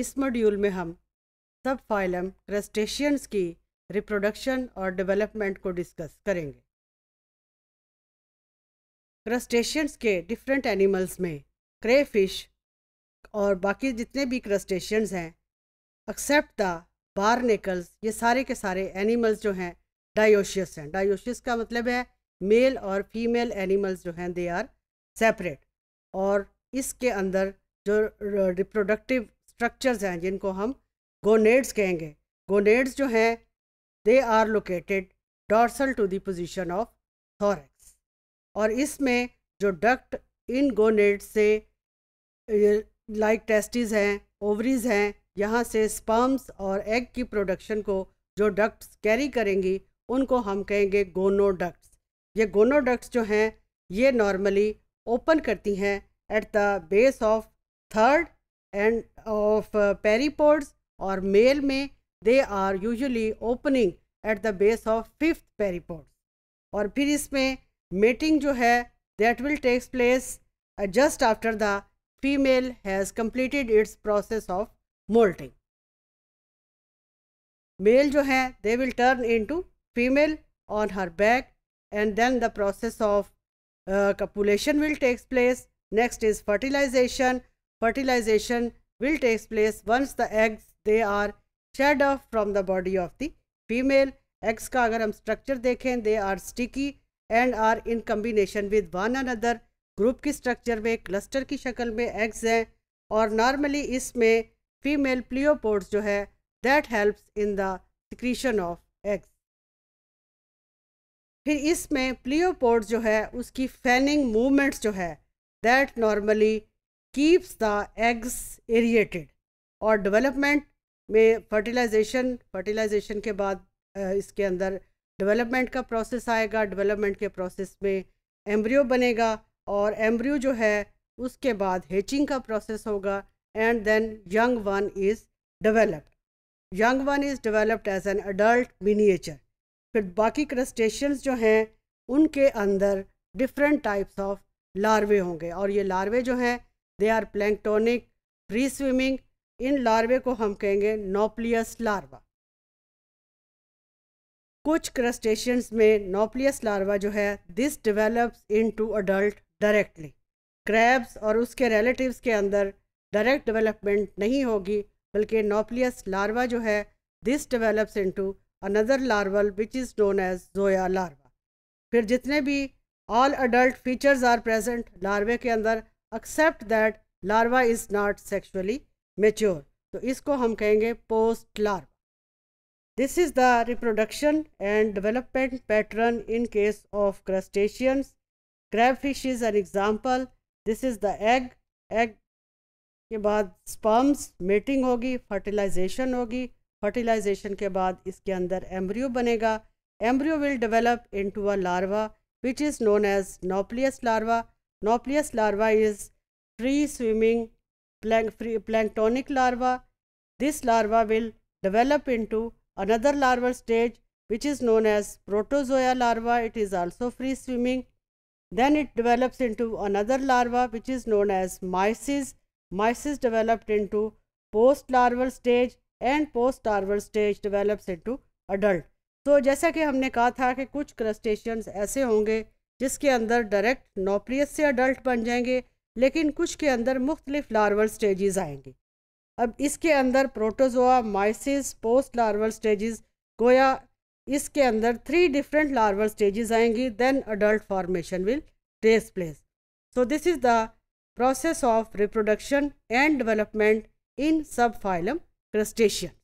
इस मॉड्यूल में हम सब फाइलम क्रस्टेशियंस की रिप्रोडक्शन और डेवलपमेंट को डिस्कस करेंगे क्रस्टेशियंस के डिफरेंट एनिमल्स में क्रे फिश और बाकी जितने भी क्रस्टेशियंस हैं एक्सेप्ट द बार नेकल्स ये सारे के सारे एनिमल्स जो हैं डायोशियस हैं डायोशियस का मतलब है मेल और फीमेल एनिमल्स जो हैं दे आर सेपरेट और इसके अंदर जो रिप्रोडक्टिव स्ट्रक्चर्स हैं जिनको हम गोनेड्स कहेंगे गोनेड्स जो हैं they are located dorsal to the position of thorax और इसमें जो डक्ट इन गोनेड से लाइक टेस्टिस हैं ओवरीज हैं यहाँ से स्पर्म्स और एग की प्रोडक्शन को जो डक्ट्स कैरी करेंगी उनको हम कहेंगे गोनोडक्ट्स ये गोनोडक्ट्स जो हैं ये नॉर्मली ओपन करती हैं at the base of third And of uh, peripods or male may they are usually opening at the base of fifth peripod or phir isme mating jo hai that will take place uh, just after the female has completed its process of molting male jo hai they will turn into female on her back and then the process of uh, copulation will take place next is fertilization fertilization will takes place once the eggs they are shed off from the body of the female eggs ka agar hum structure देखें they are sticky and are in combination with one another group ki structure mein cluster ki shakal mein eggs hain aur normally isme female pleopods jo hai that helps in the secretion of eggs फिर इसमें प्लियोपोड जो है उसकी fanning movements जो है that normally keeps the eggs aerated और development में fertilization fertilization के बाद इसके अंदर डेवलपमेंट का प्रोसेस आएगा डेवलपमेंट के प्रोसेस में एम्ब्रियो बनेगा और एम्ब्रियो जो है उसके बाद हेचिंग का प्रोसेस होगा and then young one is developed young one is developed as an adult miniature फिर बाकी क्रस्टेशंस जो हैं उनके अंदर डिफरेंट टाइप्स ऑफ लार्वे होंगे और ये लार्वे जो हैं they are planktonic free swimming इन लार्वे को हम कहेंगे नोप्लियस लार्वा कुछ क्रस्टेशियंस में नोप्लियस लार्वा जो है this develops into adult directly crabs और उसके रिलेटिव्स के अंदर डायरेक्ट डेवलपमेंट नहीं होगी बल्कि नोप्लियस लार्वा जो है this develops into another larval which is known as zoea larva फिर जितने भी all adult features are present larvae के अंदर except that larva is not sexually mature तो इसको हम कहेंगे post larva this is the reproduction and development pattern in case of crustaceans crab fish is an example this is the egg egg के बाद sperms mating होगी fertilisation होगी fertilisation के बाद इसके अंदर एम्ब्रियो बनेगा embryo will develop into a larva which is known as nauplius larva Nauplius larva is free swimming planktonic larva. This larva will develop into another larval stage which is known as protozoa larva. It is also free swimming. Then it develops into another larva which is known as mysis. Mysis developed into post larval stage and post larval stage develops into adult. तो so, जैसा कि हमने कहा था कि कुछ crustaceans ऐसे होंगे जिसके अंदर डायरेक्ट नोप्रियस से अडल्ट बन जाएंगे लेकिन कुछ के अंदर मुख्तलिफ लार्वल स्टेजेस आएंगे अब इसके अंदर protozoea mysis post larval stages गोया इसके अंदर थ्री डिफरेंट लार्वल स्टेजेस आएंगी then adult formation will take place so this is the process of reproduction and development in subphylum crustacean